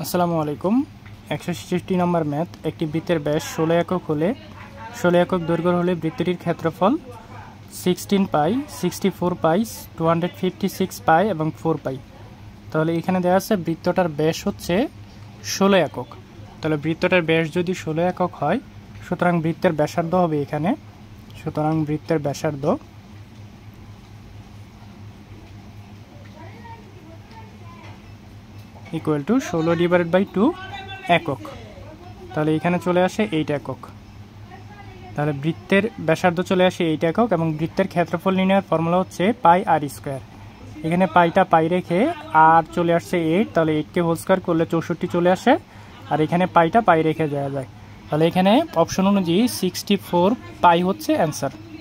আসসালামু আলাইকুম একশো ছেষট্টি নম্বর ম্যাথ একটি বৃত্তের ব্যাস ষোলো একক হলে ষোলো একক দৈর্ঘ্য হলে বৃত্তিটির ক্ষেত্রফল sixteen pi sixty four pi two hundred fifty six pi এবং ফোর পাই তাহলে এখানে দেওয়া আছে বৃত্তটার ব্যাস হচ্ছে ষোলো একক তাহলে বৃত্তটার ব্যাস যদি ষোলো একক হয় সুতরাং বৃত্তের ব্যাসার্ধ হবে এখানে সুতরাং বৃত্তের ব্যাসার্ধ ইকুয়াল টু ষোলো ডিভাইড বাই টু একক তাহলে এখানে চলে আসে এইট একক তাহলে বৃত্তের ব্যাসার্ধ চলে আসে এইট একক এবং বৃত্তের ক্ষেত্রফল নির্ণয়ের ফর্মুলা হচ্ছে পাই আর স্কোয়ার এখানে পাইটা পাই রেখে আর চলে আসছে এইট তাহলে এইটকে হোল স্কোয়ার করলে চৌষট্টি চলে আসে আর এখানে পাইটা পাই রেখে দেওয়া যায় তাহলে এখানে অপশন অনুযায়ী সিক্সটি ফোর পাই হচ্ছে অ্যান্সার